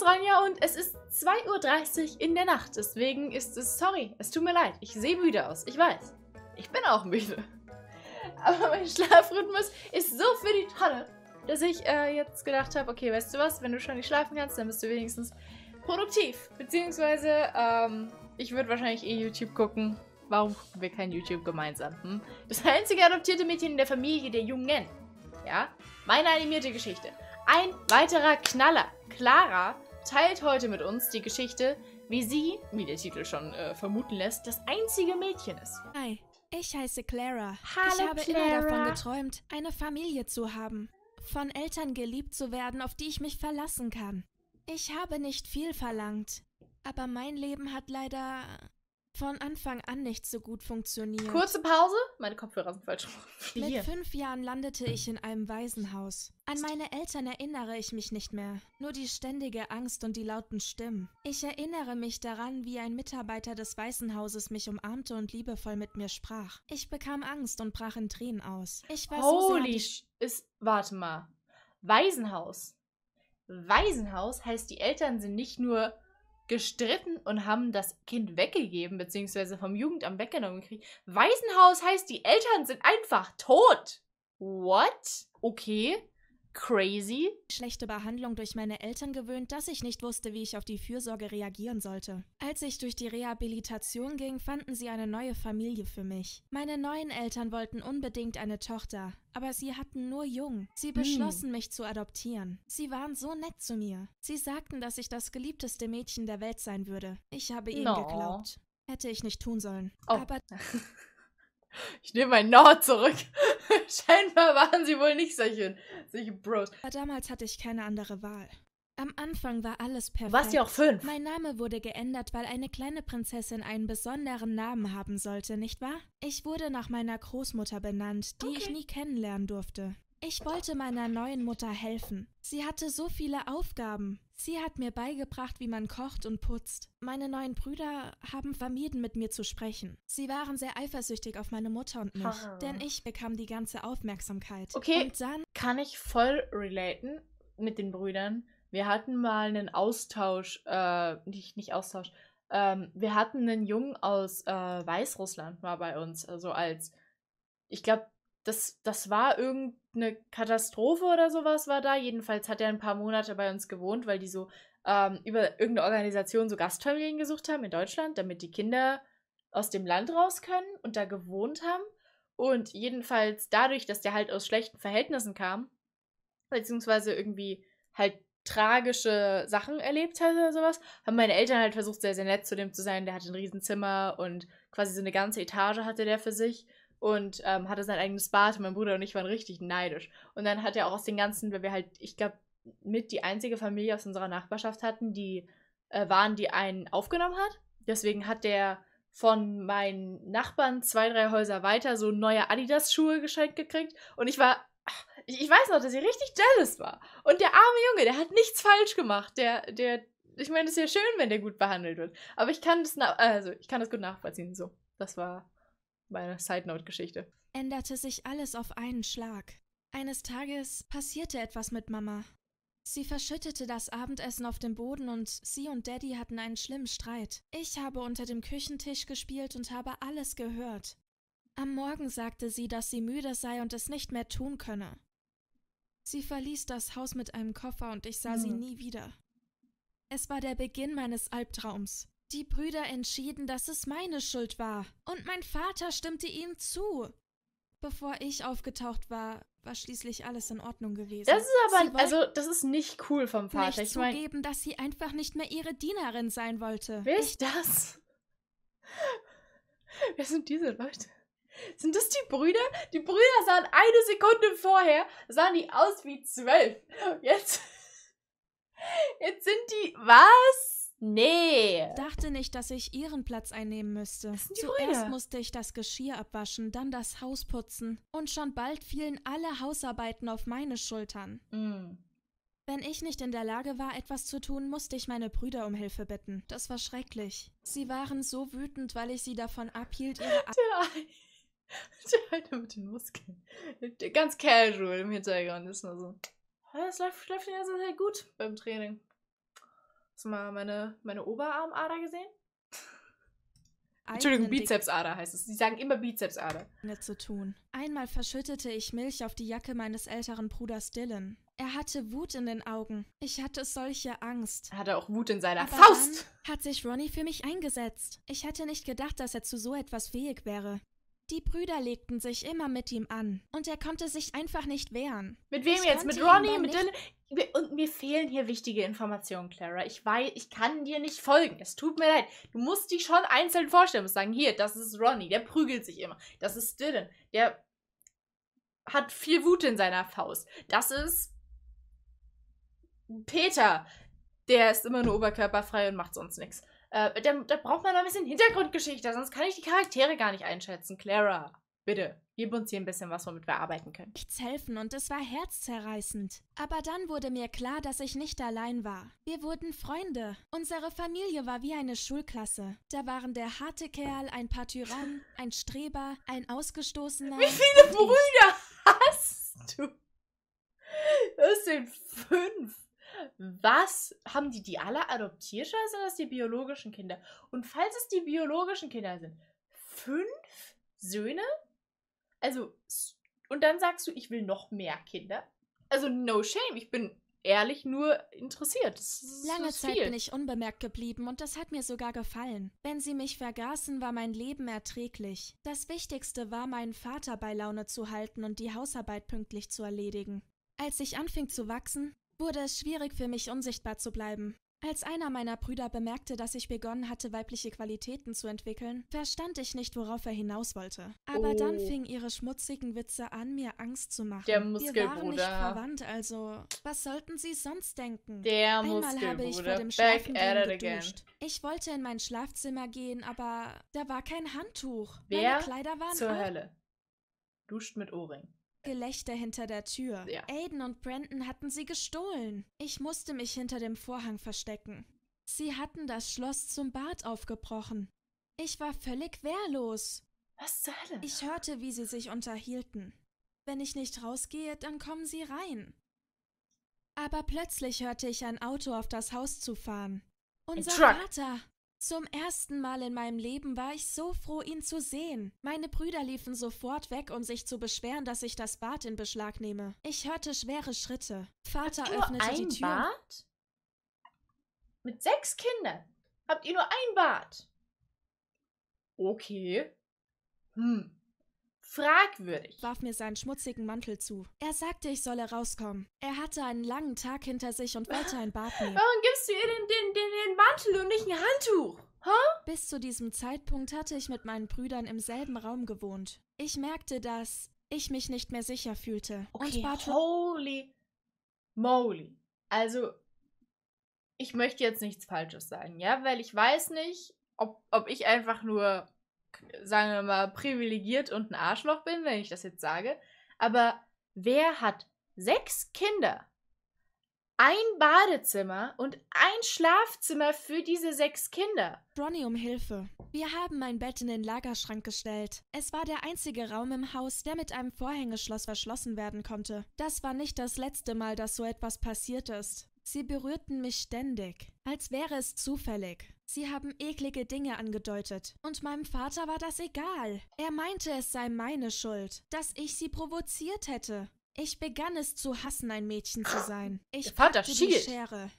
ist Ronja und es ist 2.30 Uhr in der Nacht. Deswegen ist es, sorry, es tut mir leid. Ich sehe müde aus, ich weiß. Ich bin auch müde. Aber mein Schlafrhythmus ist so für die Tolle, dass ich äh, jetzt gedacht habe, okay, weißt du was, wenn du schon nicht schlafen kannst, dann bist du wenigstens produktiv. Beziehungsweise, ähm, ich würde wahrscheinlich eh YouTube gucken. Warum gucken wir kein YouTube gemeinsam? Hm? Das einzige adoptierte Mädchen in der Familie der Jungen. Ja, meine animierte Geschichte. Ein weiterer Knaller. Clara teilt heute mit uns die Geschichte, wie sie, wie der Titel schon äh, vermuten lässt, das einzige Mädchen ist. Hi, ich heiße Clara. Hallo, ich habe Clara. immer davon geträumt, eine Familie zu haben, von Eltern geliebt zu werden, auf die ich mich verlassen kann. Ich habe nicht viel verlangt, aber mein Leben hat leider von Anfang an nicht so gut funktioniert. Kurze Pause. Meine Kopfhörer sind falsch. Mit fünf Jahren landete ich in einem Waisenhaus. An meine Eltern erinnere ich mich nicht mehr. Nur die ständige Angst und die lauten Stimmen. Ich erinnere mich daran, wie ein Mitarbeiter des Waisenhauses mich umarmte und liebevoll mit mir sprach. Ich bekam Angst und brach in Tränen aus. Ich war Holy so ist, warte mal. Waisenhaus. Waisenhaus heißt, die Eltern sind nicht nur gestritten und haben das Kind weggegeben, beziehungsweise vom Jugendamt weggenommen gekriegt. Waisenhaus heißt, die Eltern sind einfach tot. What? Okay, crazy. Schlechte Behandlung durch meine Eltern gewöhnt, dass ich nicht wusste, wie ich auf die Fürsorge reagieren sollte. Als ich durch die Rehabilitation ging, fanden sie eine neue Familie für mich. Meine neuen Eltern wollten unbedingt eine Tochter, aber sie hatten nur Jung. Sie hm. beschlossen, hm. mich zu adoptieren. Sie waren so nett zu mir. Sie sagten, dass ich das geliebteste Mädchen der Welt sein würde. Ich habe ihnen no. geglaubt. Hätte ich nicht tun sollen. Oh. Aber Ich nehme mein Nord zurück. Scheinbar waren sie wohl nicht solche, solche Bros. Aber damals hatte ich keine andere Wahl. Am Anfang war alles perfekt. Was ja auch fünf. Mein Name wurde geändert, weil eine kleine Prinzessin einen besonderen Namen haben sollte, nicht wahr? Ich wurde nach meiner Großmutter benannt, die okay. ich nie kennenlernen durfte. Ich wollte meiner neuen Mutter helfen. Sie hatte so viele Aufgaben. Sie hat mir beigebracht, wie man kocht und putzt. Meine neuen Brüder haben vermieden, mit mir zu sprechen. Sie waren sehr eifersüchtig auf meine Mutter und mich, ah. denn ich bekam die ganze Aufmerksamkeit. Okay, und dann kann ich voll relaten mit den Brüdern. Wir hatten mal einen Austausch, äh, nicht, nicht Austausch, ähm, wir hatten einen Jungen aus äh, Weißrussland mal bei uns, also als, ich glaube, das, das war irgendeine Katastrophe oder sowas war da. Jedenfalls hat er ein paar Monate bei uns gewohnt, weil die so ähm, über irgendeine Organisation so Gastfamilien gesucht haben in Deutschland, damit die Kinder aus dem Land raus können und da gewohnt haben. Und jedenfalls dadurch, dass der halt aus schlechten Verhältnissen kam, beziehungsweise irgendwie halt tragische Sachen erlebt hat oder sowas, haben meine Eltern halt versucht, sehr, sehr nett zu dem zu sein. Der hatte ein Riesenzimmer und quasi so eine ganze Etage hatte der für sich und ähm, hatte sein eigenes Bad und mein Bruder und ich waren richtig neidisch. Und dann hat er auch aus den ganzen, weil wir halt, ich glaube, mit die einzige Familie aus unserer Nachbarschaft hatten, die äh, waren, die einen aufgenommen hat. Deswegen hat der von meinen Nachbarn zwei, drei Häuser weiter so neue Adidas-Schuhe geschenkt gekriegt. Und ich war, ich, ich weiß noch, dass ich richtig jealous war. Und der arme Junge, der hat nichts falsch gemacht. Der, der, ich meine, es ist ja schön, wenn der gut behandelt wird. Aber ich kann das, also ich kann das gut nachvollziehen. So, das war meine Side-Note-Geschichte. Änderte sich alles auf einen Schlag. Eines Tages passierte etwas mit Mama. Sie verschüttete das Abendessen auf dem Boden und sie und Daddy hatten einen schlimmen Streit. Ich habe unter dem Küchentisch gespielt und habe alles gehört. Am Morgen sagte sie, dass sie müde sei und es nicht mehr tun könne. Sie verließ das Haus mit einem Koffer und ich sah hm. sie nie wieder. Es war der Beginn meines Albtraums. Die Brüder entschieden, dass es meine Schuld war, und mein Vater stimmte ihnen zu. Bevor ich aufgetaucht war, war schließlich alles in Ordnung gewesen. Das ist aber, also das ist nicht cool vom Vater. Nicht ich mein, zugeben, dass sie einfach nicht mehr ihre Dienerin sein wollte. Wer ist das? Wer sind diese Leute? Sind das die Brüder? Die Brüder sahen eine Sekunde vorher, sahen die aus wie zwölf. Jetzt, jetzt sind die, was? Nee. Dachte nicht, dass ich ihren Platz einnehmen müsste. Zuerst Ruhe? musste ich das Geschirr abwaschen, dann das Haus putzen. Und schon bald fielen alle Hausarbeiten auf meine Schultern. Mm. Wenn ich nicht in der Lage war, etwas zu tun, musste ich meine Brüder um Hilfe bitten. Das war schrecklich. Sie waren so wütend, weil ich sie davon abhielt, ihre... der, der Alte mit den Muskeln. Ganz casual im Hintergrund ist nur so. Das läuft, läuft ja sehr gut beim Training. Hast du mal meine, meine Oberarmader gesehen? Entschuldigung, Bizepsader heißt es. Sie sagen immer Bizepsader. zu tun. Einmal verschüttete ich Milch auf die Jacke meines älteren Bruders Dylan. Er hatte Wut in den Augen. Ich hatte solche Angst. Er hatte auch Wut in seiner Aber Faust. Hat sich Ronnie für mich eingesetzt. Ich hätte nicht gedacht, dass er zu so etwas fähig wäre. Die Brüder legten sich immer mit ihm an und er konnte sich einfach nicht wehren. Mit wem ich jetzt? Mit Ronnie? Mit Dylan? Und mir fehlen hier wichtige Informationen, Clara. Ich weiß, ich kann dir nicht folgen. Es tut mir leid. Du musst dich schon einzeln vorstellen und sagen, hier, das ist Ronnie, der prügelt sich immer. Das ist Dylan, der hat viel Wut in seiner Faust. Das ist Peter, der ist immer nur oberkörperfrei und macht sonst nichts. Äh, da, da braucht man ein bisschen Hintergrundgeschichte, sonst kann ich die Charaktere gar nicht einschätzen. Clara, bitte, gib uns hier ein bisschen was, womit wir arbeiten können. Nichts helfen und es war herzzerreißend. Aber dann wurde mir klar, dass ich nicht allein war. Wir wurden Freunde. Unsere Familie war wie eine Schulklasse. Da waren der harte Kerl, ein paar Tyrannen, ein Streber, ein Ausgestoßener. Wie viele Brüder hast du? Das sind fünf was haben die die alle adoptiert oder sind das die biologischen Kinder? Und falls es die biologischen Kinder sind, fünf Söhne? Also, und dann sagst du, ich will noch mehr Kinder? Also, no shame, ich bin ehrlich nur interessiert. Das Lange Zeit bin ich unbemerkt geblieben und das hat mir sogar gefallen. Wenn sie mich vergaßen, war mein Leben erträglich. Das Wichtigste war, meinen Vater bei Laune zu halten und die Hausarbeit pünktlich zu erledigen. Als ich anfing zu wachsen, wurde es schwierig für mich, unsichtbar zu bleiben. Als einer meiner Brüder bemerkte, dass ich begonnen hatte, weibliche Qualitäten zu entwickeln, verstand ich nicht, worauf er hinaus wollte. Aber oh. dann fingen ihre schmutzigen Witze an, mir Angst zu machen. Der Muskelbruder. Wir waren nicht verwandt, also was sollten sie sonst denken? Der Einmal Muskelbruder. habe ich vor dem Schlafengehen geduscht. Ich wollte in mein Schlafzimmer gehen, aber da war kein Handtuch. Wer Meine Kleider waren zur Hölle? Duscht mit Ohrring. Gelächter hinter der Tür. Ja. Aiden und Brandon hatten sie gestohlen. Ich musste mich hinter dem Vorhang verstecken. Sie hatten das Schloss zum Bad aufgebrochen. Ich war völlig wehrlos. Was zur Hölle? Ich hörte, wie sie sich unterhielten. Wenn ich nicht rausgehe, dann kommen sie rein. Aber plötzlich hörte ich ein Auto auf das Haus zu fahren. Unser Vater. Zum ersten Mal in meinem Leben war ich so froh, ihn zu sehen. Meine Brüder liefen sofort weg, um sich zu beschweren, dass ich das Bad in Beschlag nehme. Ich hörte schwere Schritte. Vater Habt öffnete ihr nur ein die Tür. Bad? Mit sechs Kindern habt ihr nur ein Bad. Okay. Hm fragwürdig, warf mir seinen schmutzigen Mantel zu. Er sagte, ich solle rauskommen. Er hatte einen langen Tag hinter sich und wollte ein Bad nehmen. Warum gibst du ihr den, den, den, den Mantel und nicht ein Handtuch? Huh? Bis zu diesem Zeitpunkt hatte ich mit meinen Brüdern im selben Raum gewohnt. Ich merkte, dass ich mich nicht mehr sicher fühlte. Okay, holy moly. Also, ich möchte jetzt nichts Falsches sagen, ja, weil ich weiß nicht, ob, ob ich einfach nur sagen wir mal, privilegiert und ein Arschloch bin, wenn ich das jetzt sage. Aber wer hat sechs Kinder, ein Badezimmer und ein Schlafzimmer für diese sechs Kinder? Ronny um Hilfe. Wir haben mein Bett in den Lagerschrank gestellt. Es war der einzige Raum im Haus, der mit einem Vorhängeschloss verschlossen werden konnte. Das war nicht das letzte Mal, dass so etwas passiert ist. Sie berührten mich ständig, als wäre es zufällig. Sie haben eklige Dinge angedeutet. Und meinem Vater war das egal. Er meinte, es sei meine Schuld, dass ich sie provoziert hätte. Ich begann es zu hassen, ein Mädchen zu sein. Ich Vater die Schere.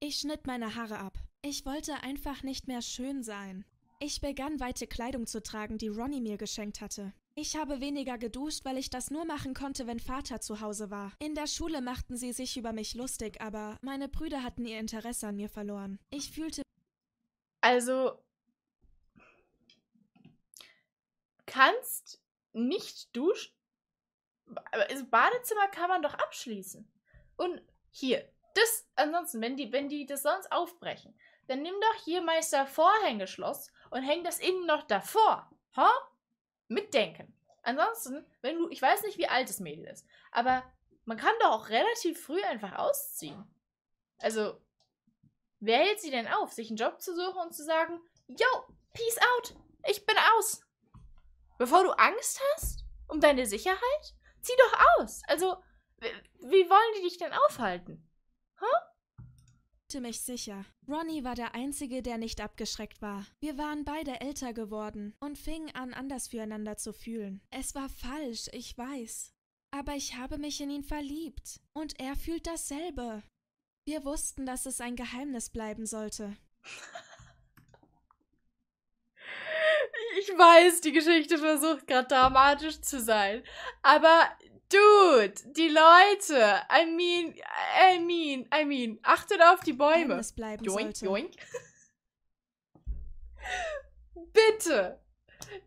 Ich schnitt meine Haare ab. Ich wollte einfach nicht mehr schön sein. Ich begann weite Kleidung zu tragen, die Ronnie mir geschenkt hatte. Ich habe weniger geduscht, weil ich das nur machen konnte, wenn Vater zu Hause war. In der Schule machten sie sich über mich lustig, aber meine Brüder hatten ihr Interesse an mir verloren. Ich fühlte also kannst nicht duschen. Also Badezimmer kann man doch abschließen. Und hier, das, ansonsten, wenn die, wenn die das sonst aufbrechen, dann nimm doch hier Meister Vorhängeschloss und häng das innen noch davor. Ha? Mitdenken. Ansonsten, wenn du, ich weiß nicht, wie alt das Mädel ist, aber man kann doch auch relativ früh einfach ausziehen. Also, Wer hält sie denn auf, sich einen Job zu suchen und zu sagen, yo, peace out, ich bin aus? Bevor du Angst hast um deine Sicherheit, zieh doch aus. Also, wie wollen die dich denn aufhalten? Huh? Ich mich sicher. Ronny war der Einzige, der nicht abgeschreckt war. Wir waren beide älter geworden und fingen an, anders füreinander zu fühlen. Es war falsch, ich weiß. Aber ich habe mich in ihn verliebt. Und er fühlt dasselbe. Wir wussten, dass es ein Geheimnis bleiben sollte. Ich weiß, die Geschichte versucht gerade dramatisch zu sein. Aber, dude, die Leute, I mean, I mean, I mean, achtet auf die Bäume. Geheimnis bleiben joink, sollte. joink. Bitte.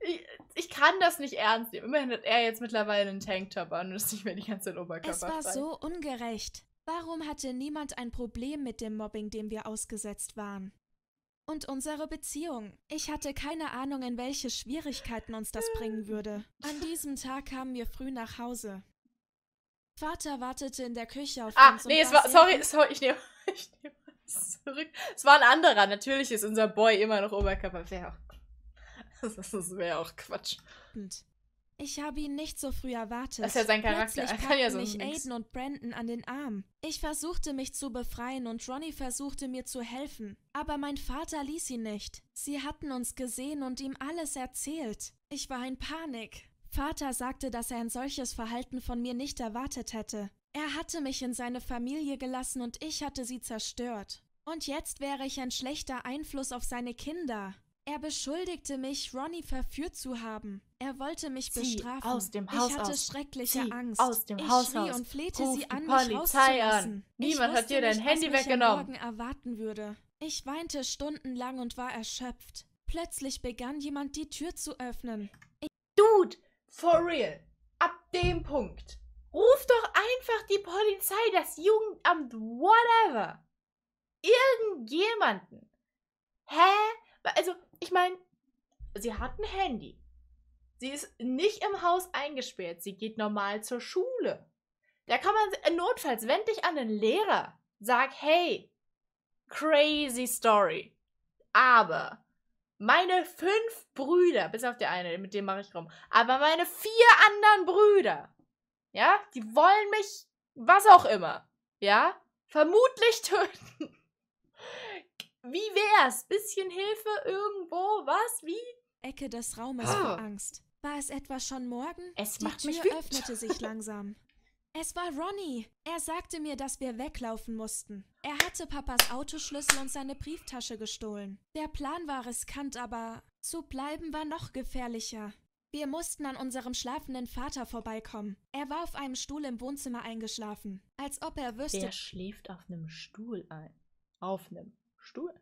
Ich, ich, kann das nicht ernst nehmen. Immerhin hat er jetzt mittlerweile einen Tanktop an und ist nicht mehr die ganze Zeit Oberkörper. Es war frei. so ungerecht. Warum hatte niemand ein Problem mit dem Mobbing, dem wir ausgesetzt waren? Und unsere Beziehung. Ich hatte keine Ahnung, in welche Schwierigkeiten uns das bringen würde. An diesem Tag kamen wir früh nach Hause. Vater wartete in der Küche auf ah, uns. Ah, nee, es war, sorry, sorry, ich nehme, ich nehme es zurück. Es war ein anderer. Natürlich ist unser Boy immer noch Oberkörper. das wäre auch Quatsch. Und ich habe ihn nicht so früh erwartet. Das ist ja sein Charakter. Plötzlich packten ja so mich nix. Aiden und Brandon an den Arm. Ich versuchte mich zu befreien und Ronnie versuchte mir zu helfen. Aber mein Vater ließ ihn nicht. Sie hatten uns gesehen und ihm alles erzählt. Ich war in Panik. Vater sagte, dass er ein solches Verhalten von mir nicht erwartet hätte. Er hatte mich in seine Familie gelassen und ich hatte sie zerstört. Und jetzt wäre ich ein schlechter Einfluss auf seine Kinder. Er beschuldigte mich, Ronnie verführt zu haben. Er wollte mich Zieh bestrafen. Aus dem Haus ich hatte aus. schreckliche Zieh Angst. Aus dem ich Haus schrie aus. und flehte Ruf sie an, mich Polizei An. Niemand hat dir dein nicht, Handy was weggenommen. Mich erwarten würde. Ich weinte stundenlang und war erschöpft. Plötzlich begann jemand die Tür zu öffnen. Ich Dude, for real. Ab dem Punkt. Ruf doch einfach die Polizei, das Jugendamt, whatever. Irgendjemanden. Hä? Also, ich meine, sie hat ein Handy. Sie ist nicht im Haus eingesperrt. Sie geht normal zur Schule. Da kann man äh, notfalls, wend dich an den Lehrer. Sag, hey, crazy story. Aber meine fünf Brüder, bis auf der eine, mit dem mache ich rum, aber meine vier anderen Brüder, ja, die wollen mich, was auch immer, ja, vermutlich töten. Wie wär's? Bisschen Hilfe irgendwo? Was? Wie? Ecke des Raumes oh. Ah. vor Angst. War es etwa schon morgen? Es Die macht Tür mich wütend. öffnete sich langsam. Es war Ronny. Er sagte mir, dass wir weglaufen mussten. Er hatte Papas Autoschlüssel und seine Brieftasche gestohlen. Der Plan war riskant, aber zu bleiben war noch gefährlicher. Wir mussten an unserem schlafenden Vater vorbeikommen. Er war auf einem Stuhl im Wohnzimmer eingeschlafen, als ob er wüsste. Der schläft auf einem Stuhl ein. Auf einem Stuhl?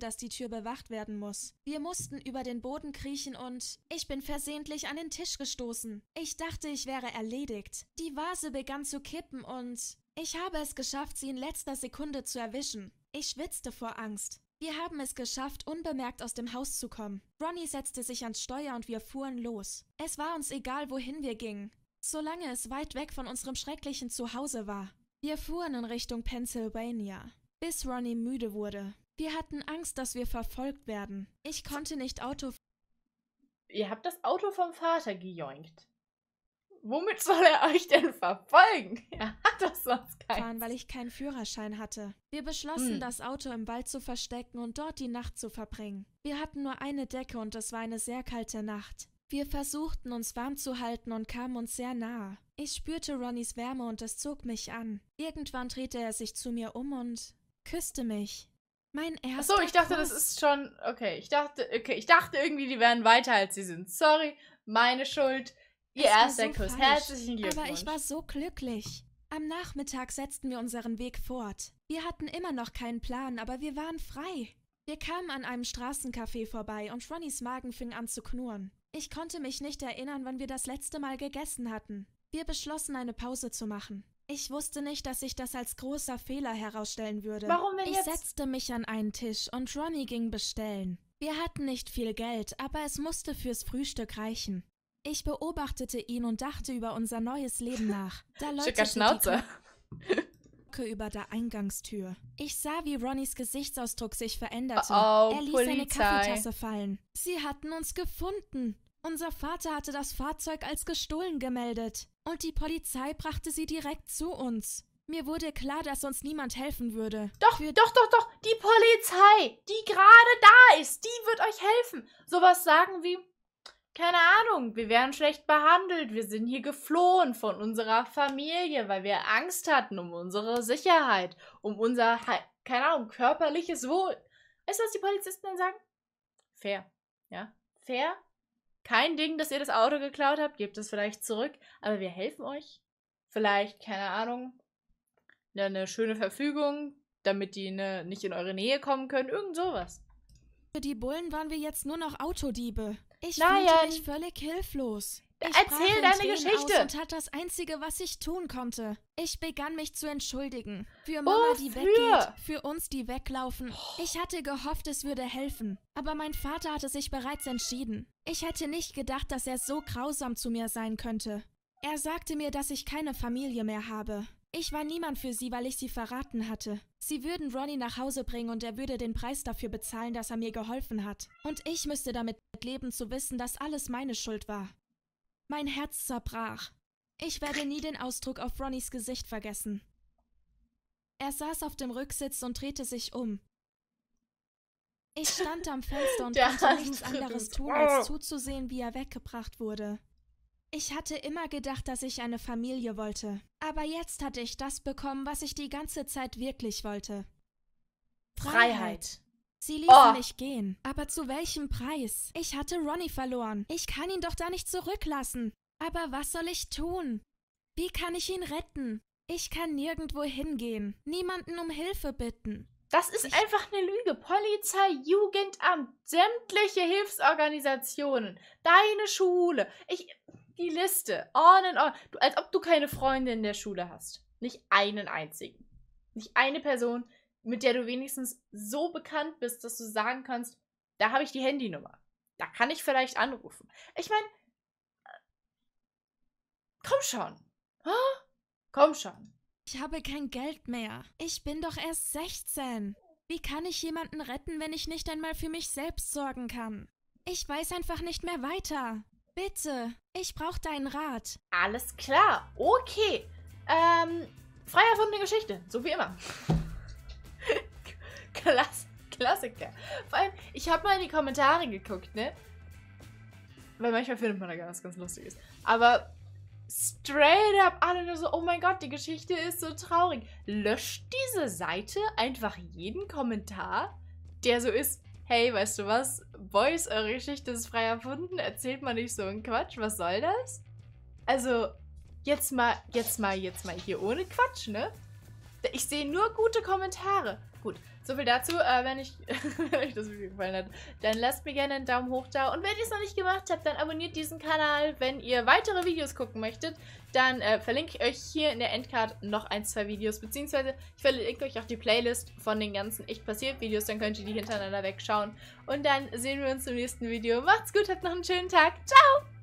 dass die Tür bewacht werden muss. Wir mussten über den Boden kriechen und ich bin versehentlich an den Tisch gestoßen. Ich dachte, ich wäre erledigt. Die Vase begann zu kippen und ich habe es geschafft, sie in letzter Sekunde zu erwischen. Ich schwitzte vor Angst. Wir haben es geschafft, unbemerkt aus dem Haus zu kommen. Ronnie setzte sich ans Steuer und wir fuhren los. Es war uns egal, wohin wir gingen, solange es weit weg von unserem schrecklichen Zuhause war. Wir fuhren in Richtung Pennsylvania, bis Ronnie müde wurde. Wir hatten Angst, dass wir verfolgt werden. Ich konnte nicht Auto. Ihr habt das Auto vom Vater gejoinkt. Womit soll er euch denn verfolgen? Er hat doch sonst keinen. Fahren, weil ich keinen Führerschein hatte. Wir beschlossen, hm. das Auto im Wald zu verstecken und dort die Nacht zu verbringen. Wir hatten nur eine Decke und es war eine sehr kalte Nacht. Wir versuchten uns warm zu halten und kamen uns sehr nahe. Ich spürte Ronnys Wärme und es zog mich an. Irgendwann drehte er sich zu mir um und küsste mich. Mein erster. Ach so, ich dachte, Kuss. das ist schon. Okay, ich dachte, okay, ich dachte irgendwie, die wären weiter als sie sind. Sorry, meine Schuld. Ihr es erster so Kuss. Falsch. Herzlichen Glückwunsch. Aber ich war so glücklich. Am Nachmittag setzten wir unseren Weg fort. Wir hatten immer noch keinen Plan, aber wir waren frei. Wir kamen an einem Straßencafé vorbei und Ronnys Magen fing an zu knurren. Ich konnte mich nicht erinnern, wann wir das letzte Mal gegessen hatten. Wir beschlossen, eine Pause zu machen. Ich wusste nicht, dass ich das als großer Fehler herausstellen würde. Warum denn ich jetzt? setzte mich an einen Tisch und Ronny ging bestellen. Wir hatten nicht viel Geld, aber es musste fürs Frühstück reichen. Ich beobachtete ihn und dachte über unser neues Leben nach. Da Schicker Schnauze. Die über der Eingangstür. Ich sah, wie Ronnys Gesichtsausdruck sich veränderte. oh, er ließ Polizei. seine Kaffeetasse fallen. Sie hatten uns gefunden. Unser Vater hatte das Fahrzeug als gestohlen gemeldet. Und die Polizei brachte sie direkt zu uns. Mir wurde klar, dass uns niemand helfen würde. Doch, Für doch, doch, doch. Die Polizei, die gerade da ist, die wird euch helfen. Sowas sagen wie, keine Ahnung, wir werden schlecht behandelt, wir sind hier geflohen von unserer Familie, weil wir Angst hatten um unsere Sicherheit, um unser, keine Ahnung, körperliches Wohl. Weißt du, was die Polizisten dann sagen? Fair, ja? Fair kein Ding, dass ihr das Auto geklaut habt, gebt es vielleicht zurück, aber wir helfen euch. Vielleicht, keine Ahnung, eine ne schöne Verfügung, damit die ne, nicht in eure Nähe kommen können, irgend sowas. Für die Bullen waren wir jetzt nur noch Autodiebe. Ich Nein. mich völlig hilflos. Ich Erzähl deine Tränen Geschichte. Aus und tat das Einzige, was ich tun konnte. Ich begann mich zu entschuldigen. Für Mama, oh, die für. weggeht, für uns, die weglaufen. Ich hatte gehofft, es würde helfen. Aber mein Vater hatte sich bereits entschieden. Ich hätte nicht gedacht, dass er so grausam zu mir sein könnte. Er sagte mir, dass ich keine Familie mehr habe. Ich war niemand für sie, weil ich sie verraten hatte. Sie würden Ronnie nach Hause bringen und er würde den Preis dafür bezahlen, dass er mir geholfen hat. Und ich müsste damit leben zu wissen, dass alles meine Schuld war. Mein Herz zerbrach. Ich werde nie den Ausdruck auf Ronnys Gesicht vergessen. Er saß auf dem Rücksitz und drehte sich um. Ich stand am Fenster und Der konnte nichts anderes tun, als zuzusehen, wie er weggebracht wurde. Ich hatte immer gedacht, dass ich eine Familie wollte, aber jetzt hatte ich das bekommen, was ich die ganze Zeit wirklich wollte. Freiheit. Freiheit. Sie ließ oh. mich gehen. Aber zu welchem Preis? Ich hatte Ronny verloren. Ich kann ihn doch da nicht zurücklassen. Aber was soll ich tun? Wie kann ich ihn retten? Ich kann nirgendwo hingehen, niemanden um Hilfe bitten. Das ist ich einfach eine Lüge. Polizei, Jugendamt, sämtliche Hilfsorganisationen, deine Schule. Ich die Liste on and on, du, als ob du keine Freunde in der Schule hast. Nicht einen einzigen. Nicht eine Person, mit der du wenigstens so bekannt bist, dass du sagen kannst, da habe ich die Handynummer. Da kann ich vielleicht anrufen. Ich meine, äh, komm schon. Komm schon. Ich habe kein Geld mehr. Ich bin doch erst 16. Wie kann ich jemanden retten, wenn ich nicht einmal für mich selbst sorgen kann? Ich weiß einfach nicht mehr weiter. Bitte, ich brauche deinen Rat. Alles klar, okay. Ähm, frei erfundene Geschichte, so wie immer. Klass Klassiker. Vor allem, ich habe mal in die Kommentare geguckt, ne? Weil manchmal findet man da ganz, ganz Lustiges. Aber straight up alle nur so, oh mein Gott, die Geschichte ist so traurig. Löscht diese Seite einfach jeden Kommentar, der so ist, hey, weißt du was, Boys, eure Geschichte ist frei erfunden, erzählt man nicht so einen Quatsch, was soll das? Also, jetzt mal, jetzt mal, jetzt mal hier ohne Quatsch, ne? Ich sehe nur gute Kommentare. Gut, so viel dazu. Äh, wenn, euch das Video gefallen hat, dann lasst mir gerne einen Daumen hoch da. Und wenn ihr es noch nicht gemacht habt, dann abonniert diesen Kanal. Wenn ihr weitere Videos gucken möchtet, dann äh, verlinke ich euch hier in der Endcard noch ein, zwei Videos. Beziehungsweise ich verlinke euch auch die Playlist von den ganzen ich passiert Videos. Dann könnt ihr die hintereinander wegschauen. Und dann sehen wir uns im nächsten Video. Macht's gut, habt noch einen schönen Tag. Ciao!